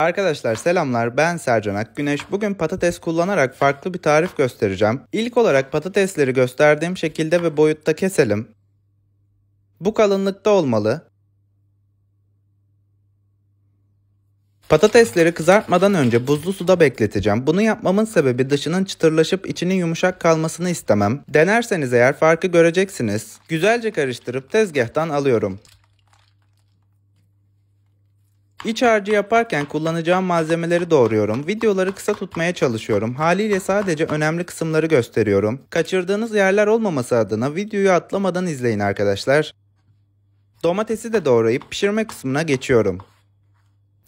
Arkadaşlar selamlar ben Sercan Akgüneş. Bugün patates kullanarak farklı bir tarif göstereceğim. İlk olarak patatesleri gösterdiğim şekilde ve boyutta keselim. Bu kalınlıkta olmalı. Patatesleri kızartmadan önce buzlu suda bekleteceğim. Bunu yapmamın sebebi dışının çıtırlaşıp içinin yumuşak kalmasını istemem. Denerseniz eğer farkı göreceksiniz. Güzelce karıştırıp tezgahtan alıyorum. İç harcı yaparken kullanacağım malzemeleri doğruyorum. Videoları kısa tutmaya çalışıyorum. Haliyle sadece önemli kısımları gösteriyorum. Kaçırdığınız yerler olmaması adına videoyu atlamadan izleyin arkadaşlar. Domatesi de doğrayıp pişirme kısmına geçiyorum.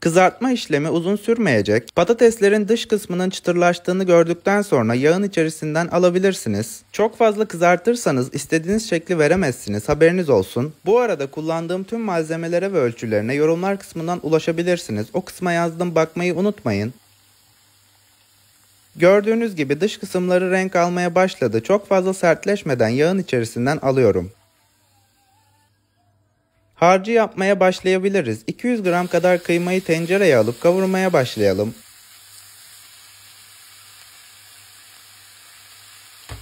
Kızartma işlemi uzun sürmeyecek. Patateslerin dış kısmının çıtırlaştığını gördükten sonra yağın içerisinden alabilirsiniz. Çok fazla kızartırsanız istediğiniz şekli veremezsiniz haberiniz olsun. Bu arada kullandığım tüm malzemelere ve ölçülerine yorumlar kısmından ulaşabilirsiniz. O kısma yazdım bakmayı unutmayın. Gördüğünüz gibi dış kısımları renk almaya başladı. Çok fazla sertleşmeden yağın içerisinden alıyorum. Harcı yapmaya başlayabiliriz. 200 gram kadar kıymayı tencereye alıp kavurmaya başlayalım.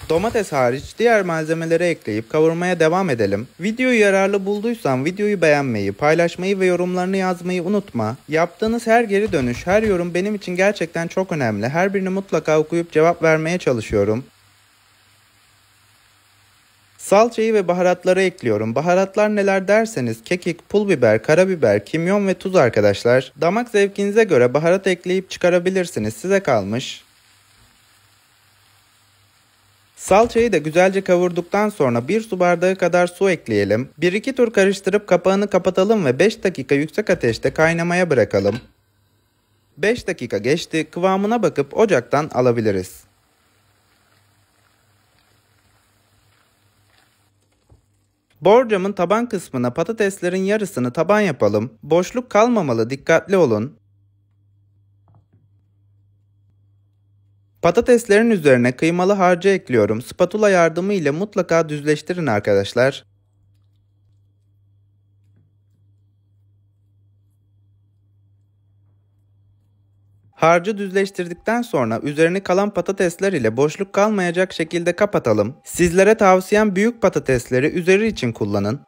Domates hariç diğer malzemeleri ekleyip kavurmaya devam edelim. Videoyu yararlı bulduysan videoyu beğenmeyi, paylaşmayı ve yorumlarını yazmayı unutma. Yaptığınız her geri dönüş, her yorum benim için gerçekten çok önemli. Her birini mutlaka okuyup cevap vermeye çalışıyorum. Salçayı ve baharatları ekliyorum. Baharatlar neler derseniz kekik, pul biber, karabiber, kimyon ve tuz arkadaşlar. Damak zevkinize göre baharat ekleyip çıkarabilirsiniz. Size kalmış. Salçayı da güzelce kavurduktan sonra 1 su bardağı kadar su ekleyelim. 1-2 tur karıştırıp kapağını kapatalım ve 5 dakika yüksek ateşte kaynamaya bırakalım. 5 dakika geçti kıvamına bakıp ocaktan alabiliriz. Borcamın taban kısmına patateslerin yarısını taban yapalım. Boşluk kalmamalı dikkatli olun. Patateslerin üzerine kıymalı harcı ekliyorum. Spatula yardımı ile mutlaka düzleştirin arkadaşlar. Harcı düzleştirdikten sonra üzerine kalan patatesler ile boşluk kalmayacak şekilde kapatalım. Sizlere tavsiyem büyük patatesleri üzeri için kullanın.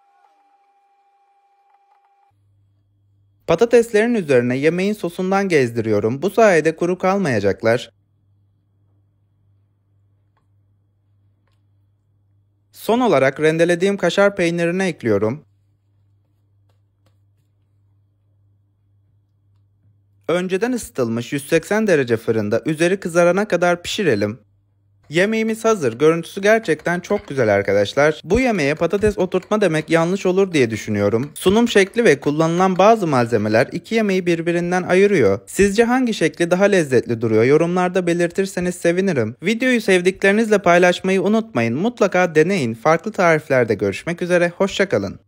Patateslerin üzerine yemeğin sosundan gezdiriyorum. Bu sayede kuru kalmayacaklar. Son olarak rendelediğim kaşar peynirine ekliyorum. Önceden ısıtılmış 180 derece fırında üzeri kızarana kadar pişirelim. Yemeğimiz hazır. Görüntüsü gerçekten çok güzel arkadaşlar. Bu yemeğe patates oturtma demek yanlış olur diye düşünüyorum. Sunum şekli ve kullanılan bazı malzemeler iki yemeği birbirinden ayırıyor. Sizce hangi şekli daha lezzetli duruyor? Yorumlarda belirtirseniz sevinirim. Videoyu sevdiklerinizle paylaşmayı unutmayın. Mutlaka deneyin. Farklı tariflerde görüşmek üzere. Hoşçakalın.